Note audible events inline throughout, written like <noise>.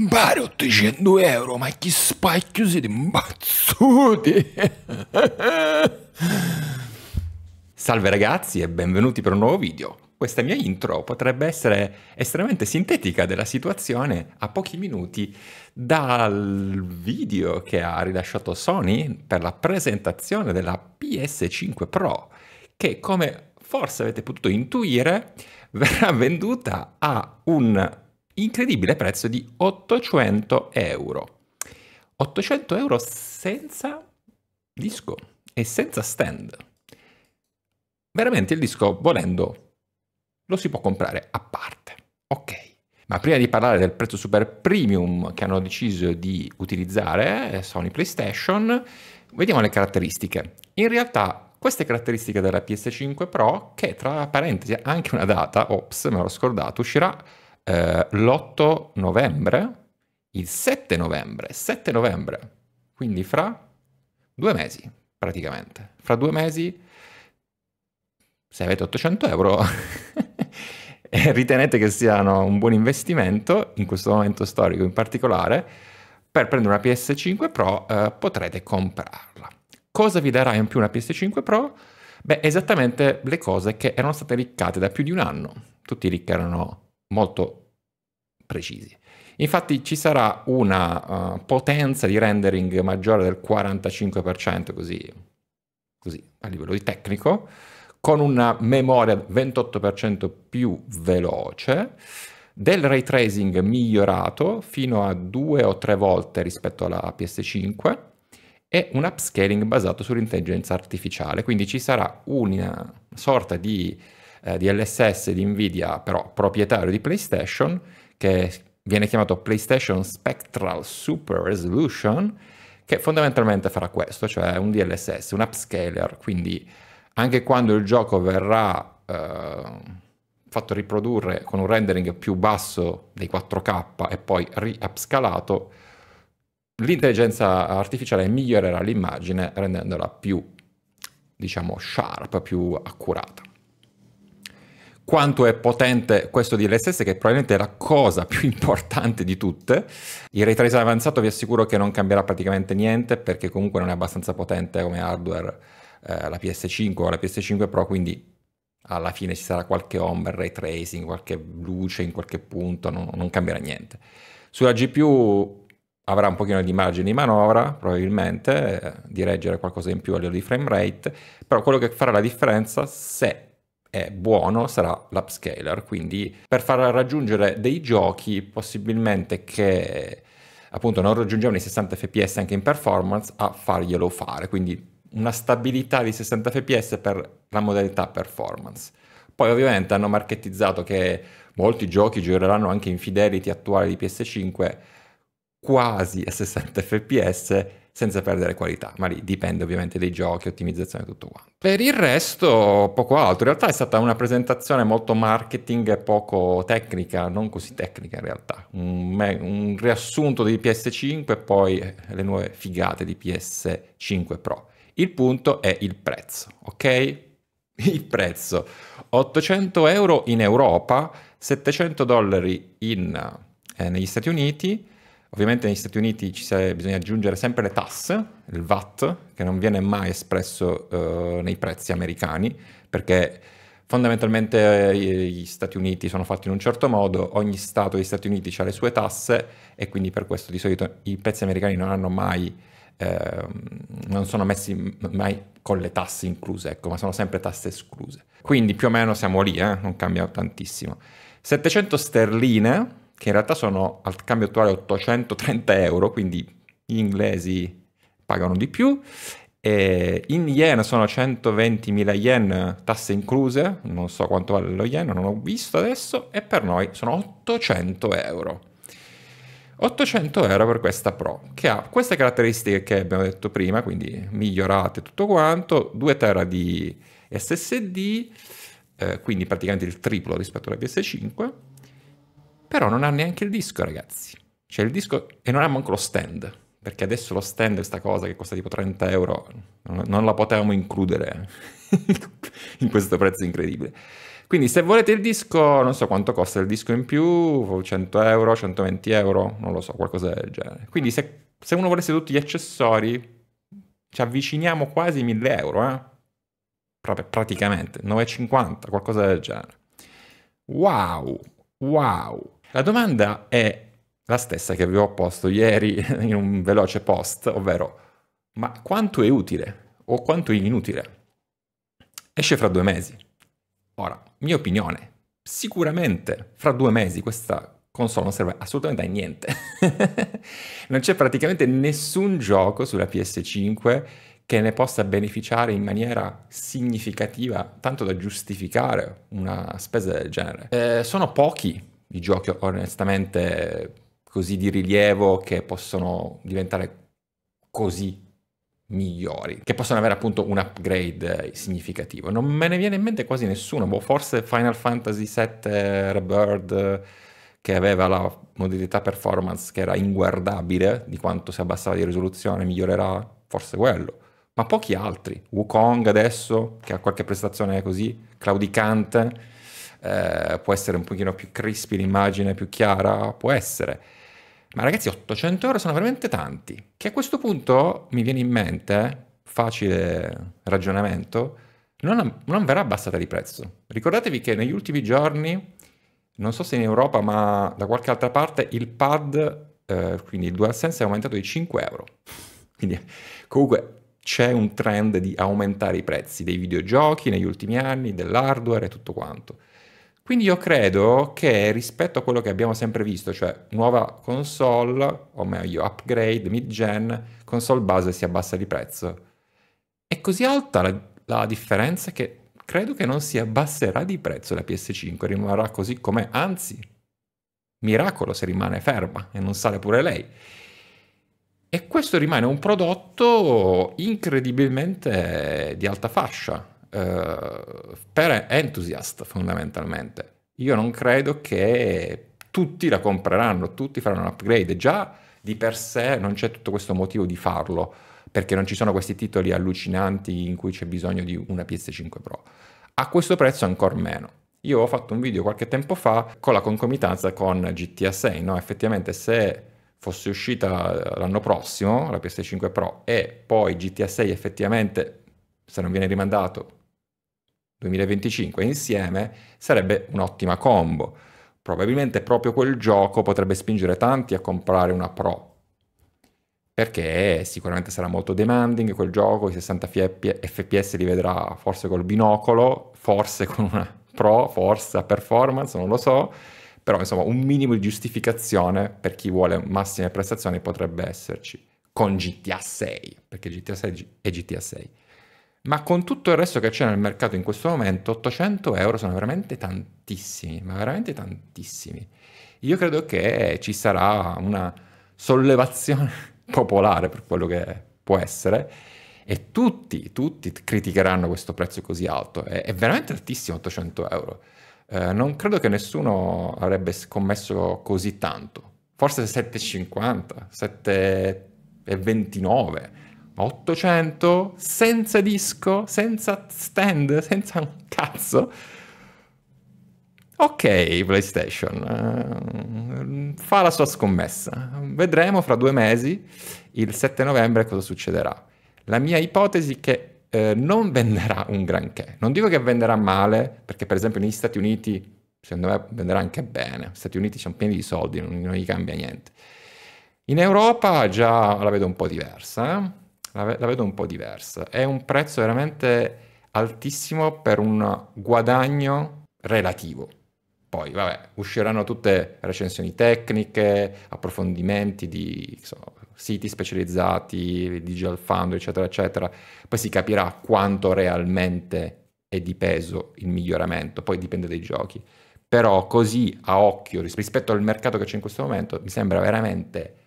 Bare 800 euro, ma che spacchio siete imbazzuti! Salve ragazzi e benvenuti per un nuovo video. Questa mia intro potrebbe essere estremamente sintetica della situazione a pochi minuti dal video che ha rilasciato Sony per la presentazione della PS5 Pro, che come forse avete potuto intuire <laughs> verrà venduta a un incredibile prezzo di 800 euro. 800 euro senza disco e senza stand. Veramente il disco, volendo, lo si può comprare a parte. Ok. Ma prima di parlare del prezzo super premium che hanno deciso di utilizzare eh, Sony PlayStation, vediamo le caratteristiche. In realtà queste caratteristiche della PS5 Pro, che tra parentesi ha anche una data, ops, me l'ho scordato, uscirà eh, l'8 novembre, il 7 novembre, 7 novembre, quindi fra due mesi praticamente. Fra due mesi, se avete 800 euro, <laughs> e eh, ritenete che siano un buon investimento, in questo momento storico in particolare, per prendere una PS5 Pro eh, potrete comprarla. Cosa vi darà in più una PS5 Pro? Beh, esattamente le cose che erano state riccate da più di un anno. Tutti i ricchi erano molto precisi. Infatti ci sarà una uh, potenza di rendering maggiore del 45%, così, così a livello di tecnico, con una memoria 28% più veloce, del ray tracing migliorato fino a due o tre volte rispetto alla PS5 e un upscaling basato sull'intelligenza artificiale, quindi ci sarà una sorta di eh, DLSS di Nvidia però proprietario di PlayStation che viene chiamato PlayStation Spectral Super Resolution, che fondamentalmente farà questo, cioè un DLSS, un upscaler, quindi anche quando il gioco verrà eh, fatto riprodurre con un rendering più basso dei 4K e poi riupscalato, l'intelligenza artificiale migliorerà l'immagine rendendola più, diciamo, sharp, più accurata quanto è potente questo DLSS che probabilmente è la cosa più importante di tutte. Il ray tracing avanzato vi assicuro che non cambierà praticamente niente perché comunque non è abbastanza potente come hardware eh, la PS5 o la PS5 Pro, quindi alla fine ci sarà qualche ombra, ray tracing, qualche luce in qualche punto, non, non cambierà niente. Sulla GPU avrà un pochino di margine di manovra, probabilmente, eh, di reggere qualcosa in più a livello di frame rate, però quello che farà la differenza se è buono sarà l'upscaler, quindi per far raggiungere dei giochi possibilmente che appunto non raggiungevano i 60 fps anche in performance a farglielo fare, quindi una stabilità di 60 fps per la modalità performance. Poi ovviamente hanno marchettizzato che molti giochi gireranno anche in fidelity attuale di PS5 quasi a 60 fps senza perdere qualità, ma lì dipende ovviamente dai giochi, ottimizzazione e tutto quanto. Per il resto poco altro, in realtà è stata una presentazione molto marketing e poco tecnica, non così tecnica in realtà, un, un riassunto di PS5 e poi eh, le nuove figate di PS5 Pro. Il punto è il prezzo, ok? <laughs> Il prezzo, 800 euro in Europa, 700 dollari in, eh, negli Stati Uniti, Ovviamente negli Stati Uniti sei, bisogna aggiungere sempre le tasse, il VAT, che non viene mai espresso eh, nei prezzi americani, perché fondamentalmente eh, gli Stati Uniti sono fatti in un certo modo, ogni Stato degli Stati Uniti ha le sue tasse e quindi per questo di solito i prezzi americani non hanno mai, eh, non sono messi mai con le tasse incluse, ecco, ma sono sempre tasse escluse. Quindi più o meno siamo lì, eh? non cambia tantissimo. 700 sterline che in realtà sono al cambio attuale 830 euro, quindi gli inglesi pagano di più. E in yen sono 120.000 yen tasse incluse, non so quanto vale lo yen, non ho visto adesso, e per noi sono 800 euro. 800 euro per questa Pro, che ha queste caratteristiche che abbiamo detto prima, quindi migliorate tutto quanto, 2 tera di SSD, eh, quindi praticamente il triplo rispetto alla PS5, però non ha neanche il disco, ragazzi. C'è cioè, il disco e non ha manco lo stand. Perché adesso lo stand, questa cosa che costa tipo 30 euro, non la potevamo includere eh, <laughs> in questo prezzo incredibile. Quindi se volete il disco, non so quanto costa il disco in più, 100 euro, 120 euro, non lo so, qualcosa del genere. Quindi se, se uno volesse tutti gli accessori, ci avviciniamo quasi ai 1000 euro, eh? Pr- praticamente, 9,50, qualcosa del genere. Wow, wow. La domanda è la stessa che avevo posto ieri in un veloce post, ovvero ma quanto è utile o quanto è inutile? Esce fra due mesi. Ora, mia opinione, sicuramente fra due mesi questa console non serve assolutamente a niente. <laughs> non c'è praticamente nessun gioco sulla PS5 che ne possa beneficiare in maniera significativa, tanto da giustificare una spesa del genere. Eh, sono pochi i giochi onestamente così di rilievo che possono diventare così migliori, che possono avere appunto un upgrade significativo. Non me ne viene in mente quasi nessuno, boh, forse Final Fantasy VII Rebirth che aveva la modalità performance che era inguardabile di quanto si abbassava di risoluzione, migliorerà forse quello, ma pochi altri. Wukong adesso che ha qualche prestazione così claudicante eh, può essere un pochino più crispy l'immagine, più chiara, può essere. Ma ragazzi, 800 euro sono veramente tanti. Che a questo punto mi viene in mente, facile ragionamento, non, non verrà abbassata di prezzo. Ricordatevi che negli ultimi giorni, non so se in Europa, ma da qualche altra parte, il pad, eh, quindi il DualSense, è aumentato di 5 euro. Quindi comunque c'è un trend di aumentare i prezzi dei videogiochi negli ultimi anni, dell'hardware e tutto quanto. Quindi io credo che rispetto a quello che abbiamo sempre visto, cioè nuova console, o meglio upgrade, mid-gen, console base si abbassa di prezzo. È così alta la, la differenza che credo che non si abbasserà di prezzo la PS5, rimarrà così com'è, anzi, miracolo se rimane ferma e non sale pure lei. E questo rimane un prodotto incredibilmente di alta fascia, eh, per enthusiast fondamentalmente. Io non credo che tutti la compreranno, tutti faranno un upgrade, già di per sé non c'è tutto questo motivo di farlo, perché non ci sono questi titoli allucinanti in cui c'è bisogno di una PS5 Pro. A questo prezzo ancora meno. Io ho fatto un video qualche tempo fa con la concomitanza con GTA 6, no? effettivamente se fosse uscita l'anno prossimo la PS5 Pro e poi GTA 6 effettivamente se non viene rimandato 2025 insieme sarebbe un'ottima combo. Probabilmente proprio quel gioco potrebbe spingere tanti a comprare una Pro. Perché sicuramente sarà molto demanding quel gioco, i 60 fps li vedrà forse col binocolo, forse con una Pro, forse a performance, non lo so. Però insomma un minimo di giustificazione per chi vuole massime prestazioni potrebbe esserci. Con GTA 6, perché GTA 6 è GTA 6 ma con tutto il resto che c'è nel mercato in questo momento, 800 euro sono veramente tantissimi, ma veramente tantissimi. Io credo che ci sarà una sollevazione <laughs> popolare per quello che può essere e tutti, tutti criticheranno questo prezzo così alto. È, è veramente altissimo 800 euro. Eh, non credo che nessuno avrebbe scommesso così tanto. Forse 7,50, 7,29 800 senza disco, senza stand, <laughs> senza un cazzo. Ok, PlayStation, uh, fa la sua scommessa. Vedremo fra due mesi, il 7 novembre, cosa succederà. La mia ipotesi è che eh, non venderà un granché. Non dico che venderà male, perché per esempio negli Stati Uniti, secondo me, venderà anche bene. Gli Stati Uniti sono pieni di soldi, non, non gli cambia niente. In Europa già la vedo un po' diversa. Eh? la, ve- la vedo un po' diversa. È un prezzo veramente altissimo per un guadagno relativo. Poi, vabbè, usciranno tutte recensioni tecniche, approfondimenti di so, siti specializzati, digital fund, eccetera, eccetera. Poi si capirà quanto realmente è di peso il miglioramento, poi dipende dai giochi. Però così a occhio rispetto al mercato che c'è in questo momento, mi sembra veramente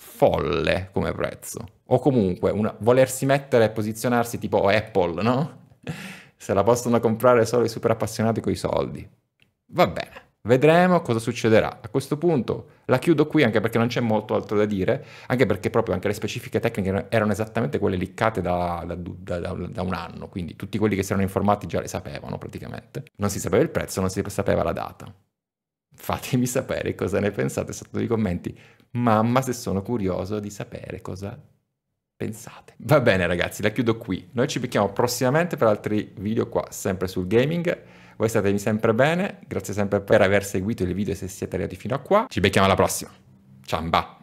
folle come prezzo. O comunque una, volersi mettere e posizionarsi tipo Apple, no? <laughs> Se la possono comprare solo i super appassionati con i soldi. Va bene. Vedremo cosa succederà. A questo punto la chiudo qui anche perché non c'è molto altro da dire, anche perché proprio anche le specifiche tecniche erano esattamente quelle liccate da, da, da, da, un anno, quindi tutti quelli che si erano informati già le sapevano praticamente. Non si sapeva il prezzo, non si sapeva la data. Fatemi sapere cosa ne pensate sotto i commenti mamma se sono curioso di sapere cosa pensate. Va bene ragazzi, la chiudo qui. Noi ci becchiamo prossimamente per altri video qua, sempre sul gaming. Voi statevi sempre bene, grazie sempre per aver seguito il video se siete arrivati fino a qua. Ci becchiamo alla prossima. Ciao, Ciamba!